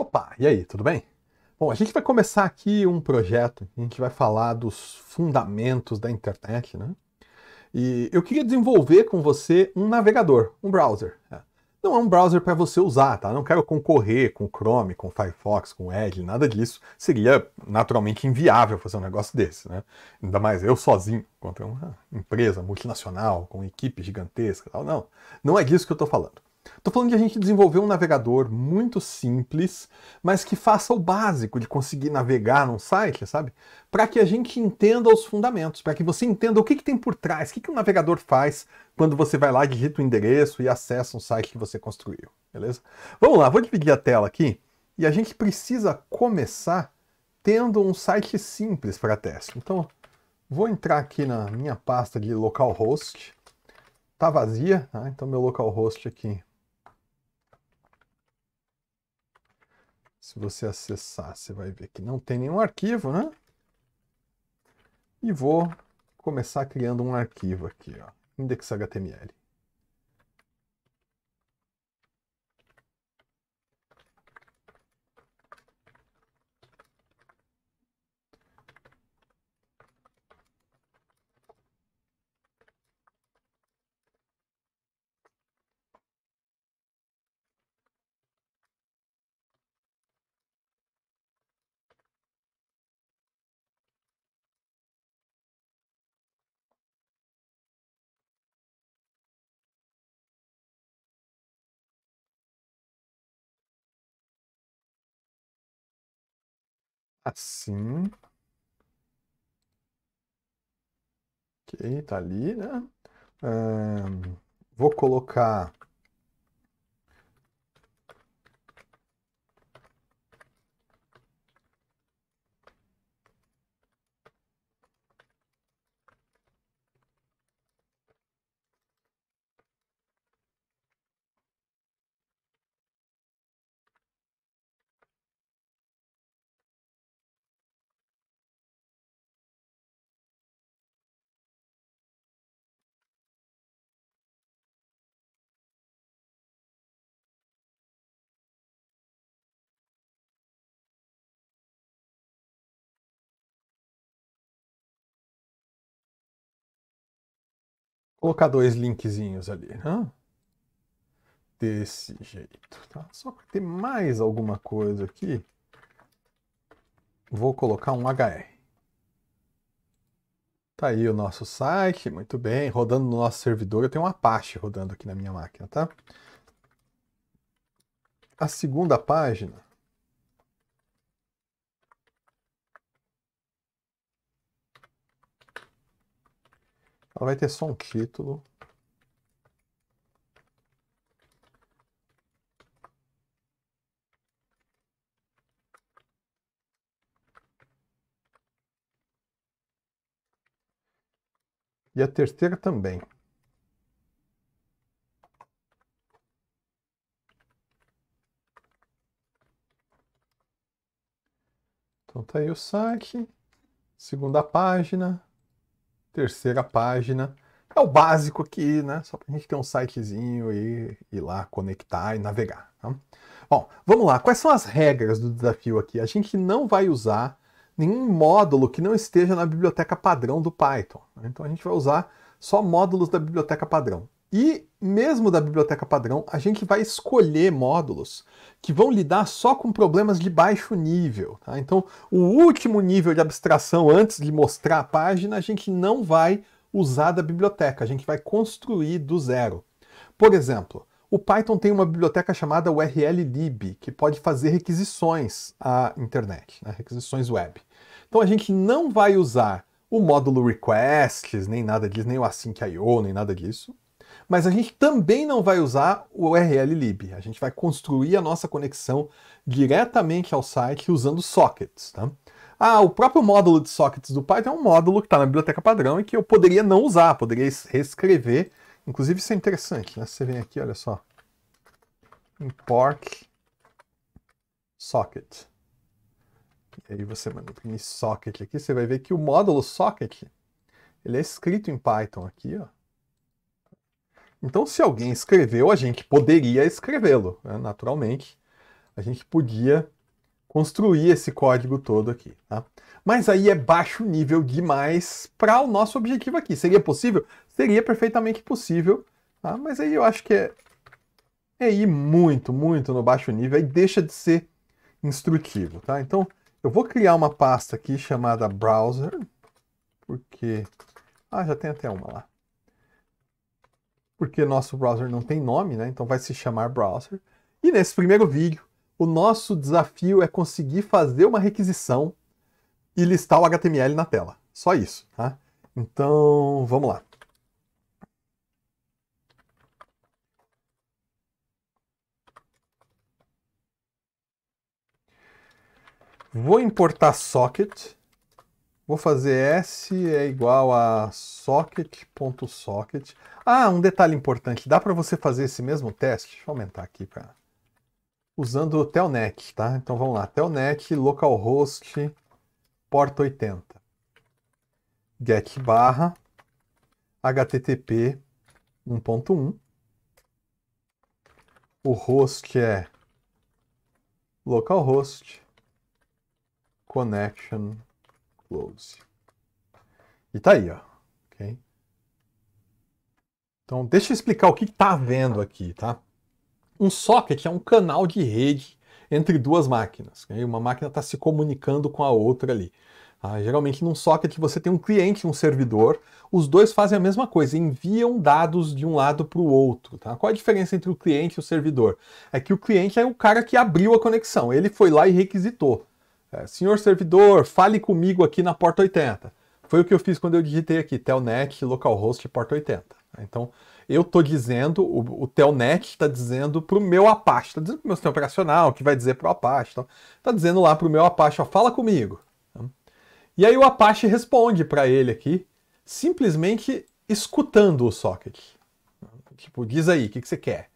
Opa, e aí, tudo bem? Bom, a gente vai começar aqui um projeto, a gente vai falar dos fundamentos da internet, né? E eu queria desenvolver com você um navegador, um browser. É. Não é um browser para você usar, tá? Não quero concorrer com Chrome, com Firefox, com Edge, nada disso. Seria naturalmente inviável fazer um negócio desse, né? Ainda mais eu sozinho, contra uma empresa multinacional, com equipe gigantesca tal. Não, não é disso que eu estou falando. Estou falando de a gente desenvolver um navegador muito simples, mas que faça o básico de conseguir navegar num site, sabe? Para que a gente entenda os fundamentos, para que você entenda o que, que tem por trás, o que, que um navegador faz quando você vai lá, digita o um endereço e acessa um site que você construiu, beleza? Vamos lá, vou dividir a tela aqui e a gente precisa começar tendo um site simples para teste. Então, vou entrar aqui na minha pasta de localhost. Tá vazia, tá? então meu localhost aqui Se você acessar, você vai ver que não tem nenhum arquivo, né? E vou começar criando um arquivo aqui, ó, index.html. assim. Ok, tá ali, né? Um, vou colocar colocar dois linkzinhos ali, né? Desse jeito, tá? Só para ter mais alguma coisa aqui, vou colocar um HR. Tá aí o nosso site, muito bem, rodando no nosso servidor. Eu tenho uma Apache rodando aqui na minha máquina, tá? A segunda página Ela vai ter só um título. E a terceira também. Então tá aí o site, segunda página terceira página. É o básico aqui, né? Só para a gente ter um sitezinho e ir lá conectar e navegar. Tá? Bom, vamos lá. Quais são as regras do desafio aqui? A gente não vai usar nenhum módulo que não esteja na biblioteca padrão do Python. Então a gente vai usar só módulos da biblioteca padrão. E mesmo da biblioteca padrão, a gente vai escolher módulos que vão lidar só com problemas de baixo nível. Tá? Então, o último nível de abstração antes de mostrar a página, a gente não vai usar da biblioteca, a gente vai construir do zero. Por exemplo, o Python tem uma biblioteca chamada urllib, que pode fazer requisições à internet, né? requisições web. Então a gente não vai usar o módulo requests, nem nada disso, nem o async.io, nem nada disso mas a gente também não vai usar o URL lib. A gente vai construir a nossa conexão diretamente ao site usando sockets. Tá? Ah, o próprio módulo de sockets do Python é um módulo que está na biblioteca padrão e que eu poderia não usar, poderia reescrever. Inclusive isso é interessante, né? Você vem aqui, olha só. Import socket. E aí você manda imprimir socket aqui, você vai ver que o módulo socket, ele é escrito em Python aqui, ó. Então, se alguém escreveu, a gente poderia escrevê-lo, né? naturalmente. A gente podia construir esse código todo aqui. Tá? Mas aí é baixo nível demais para o nosso objetivo aqui. Seria possível? Seria perfeitamente possível, tá? mas aí eu acho que é, é ir muito, muito no baixo nível, aí deixa de ser instrutivo. Tá? Então, eu vou criar uma pasta aqui chamada browser, porque... Ah, já tem até uma lá porque nosso browser não tem nome, né? Então vai se chamar browser. E nesse primeiro vídeo, o nosso desafio é conseguir fazer uma requisição e listar o HTML na tela. Só isso, tá? Então, vamos lá. Vou importar socket Vou fazer S é igual a socket.socket. .socket. Ah, um detalhe importante. Dá para você fazer esse mesmo teste? Deixa eu aumentar aqui, cara. Usando o Telnet, tá? Então vamos lá. Telnet localhost porta 80. Get barra http 1.1. O host é localhost connection close. E tá aí, ó. Então, deixa eu explicar o que tá havendo aqui, tá? Um socket é um canal de rede entre duas máquinas. Okay? Uma máquina está se comunicando com a outra ali. Ah, geralmente num socket você tem um cliente e um servidor, os dois fazem a mesma coisa, enviam dados de um lado para o outro. Tá? Qual a diferença entre o cliente e o servidor? É que o cliente é o cara que abriu a conexão, ele foi lá e requisitou. É, Senhor servidor, fale comigo aqui na porta 80. Foi o que eu fiz quando eu digitei aqui, telnet, localhost, porta 80. Então, eu estou dizendo, o, o telnet está dizendo para o meu Apache, está dizendo para o meu sistema operacional, que vai dizer para o Apache. Está dizendo lá para o meu Apache, ó, fala comigo. E aí o Apache responde para ele aqui, simplesmente escutando o socket. Tipo, diz aí, o que, que você quer?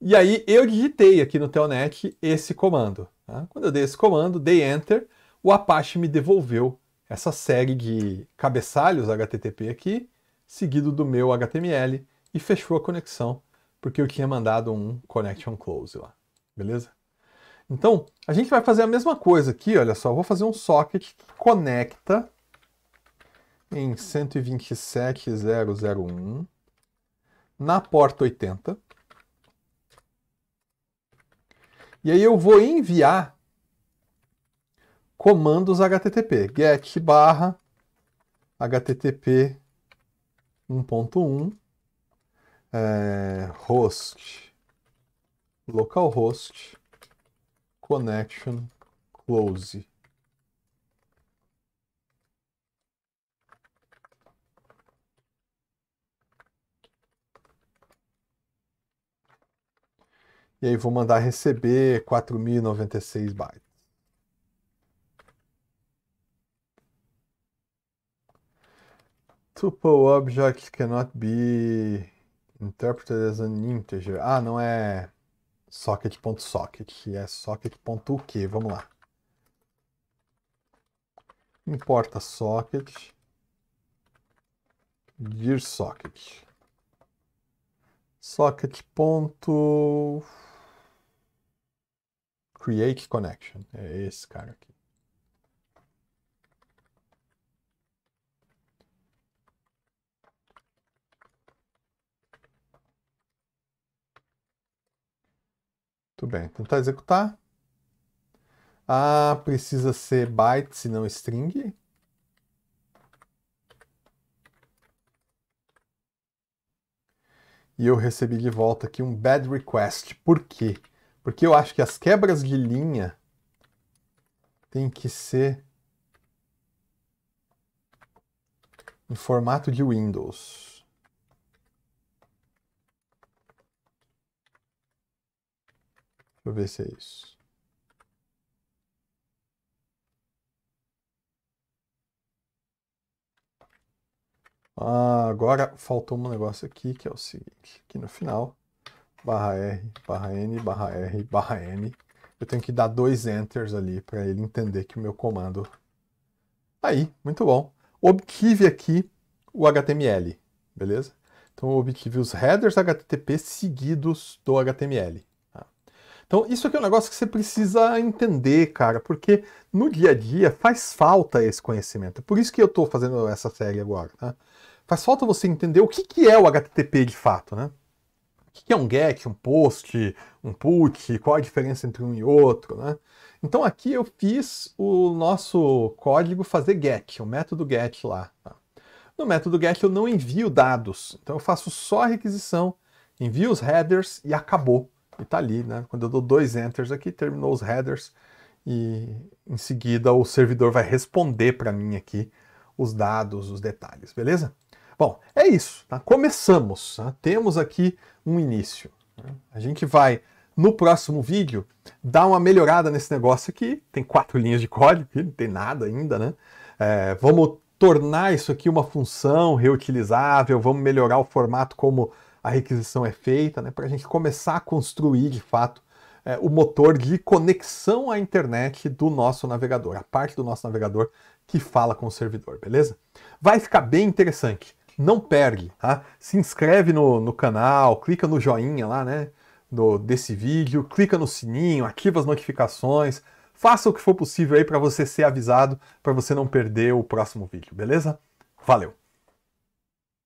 E aí eu digitei aqui no telnet esse comando. Tá? Quando eu dei esse comando, dei Enter, o Apache me devolveu essa série de cabeçalhos HTTP aqui, seguido do meu HTML, e fechou a conexão, porque eu tinha mandado um connection close lá, beleza? Então, a gente vai fazer a mesma coisa aqui, olha só, vou fazer um socket que conecta em 127.001 na porta 80, e aí eu vou enviar comandos HTTP, get barra HTTP 1.1 é, host localhost connection close E aí vou mandar receber 4096 bytes. Tuple object cannot be interpreted as an integer. Ah, não é socket.socket, .socket, é socket.uk. Vamos lá. Importa socket, dir socket, socket. Create Connection. É esse cara aqui. Muito bem, tentar tá executar. Ah, precisa ser bytes se não string. E eu recebi de volta aqui um bad request. Por quê? Porque eu acho que as quebras de linha tem que ser em formato de Windows. Deixa eu ver se é isso. Ah, agora faltou um negócio aqui que é o seguinte, aqui no final barra R, barra N, barra R, barra N. Eu tenho que dar dois enters ali para ele entender que o meu comando... Tá aí, muito bom. Obtive aqui o HTML, beleza? Então eu obtive os headers HTTP seguidos do HTML. Tá? Então isso aqui é um negócio que você precisa entender, cara, porque no dia a dia faz falta esse conhecimento. Por isso que eu estou fazendo essa série agora, tá? Faz falta você entender o que, que é o HTTP de fato, né? o que é um get, um post, um put, qual a diferença entre um e outro, né? Então aqui eu fiz o nosso código fazer get, o método get lá. Tá? No método get eu não envio dados, então eu faço só a requisição, envio os headers e acabou. E tá ali, né? Quando eu dou dois enters aqui, terminou os headers e em seguida o servidor vai responder para mim aqui os dados, os detalhes, beleza? Bom, é isso. Tá? Começamos. Tá? Temos aqui um início. Né? A gente vai, no próximo vídeo, dar uma melhorada nesse negócio aqui. Tem quatro linhas de código, não tem nada ainda, né? É, vamos tornar isso aqui uma função reutilizável, vamos melhorar o formato como a requisição é feita, né? Para a gente começar a construir, de fato, é, o motor de conexão à internet do nosso navegador, a parte do nosso navegador que fala com o servidor, beleza? Vai ficar bem interessante não perde, tá? Se inscreve no, no canal, clica no joinha lá, né? Do, desse vídeo, clica no sininho, ativa as notificações, faça o que for possível aí para você ser avisado, para você não perder o próximo vídeo, beleza? Valeu!